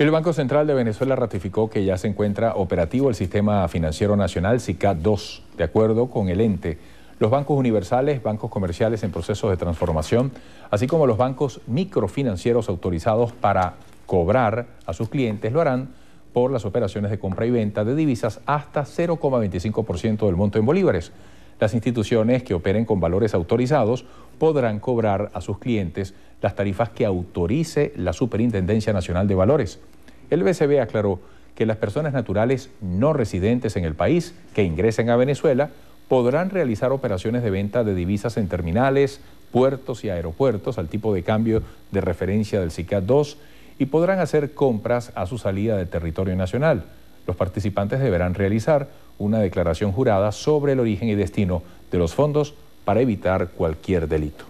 El Banco Central de Venezuela ratificó que ya se encuentra operativo el Sistema Financiero Nacional, SICA 2. De acuerdo con el ente, los bancos universales, bancos comerciales en procesos de transformación, así como los bancos microfinancieros autorizados para cobrar a sus clientes, lo harán por las operaciones de compra y venta de divisas hasta 0,25% del monto en bolívares. Las instituciones que operen con valores autorizados podrán cobrar a sus clientes las tarifas que autorice la Superintendencia Nacional de Valores. El BCB aclaró que las personas naturales no residentes en el país que ingresen a Venezuela podrán realizar operaciones de venta de divisas en terminales, puertos y aeropuertos al tipo de cambio de referencia del CICAT 2 y podrán hacer compras a su salida del territorio nacional. Los participantes deberán realizar una declaración jurada sobre el origen y destino de los fondos para evitar cualquier delito.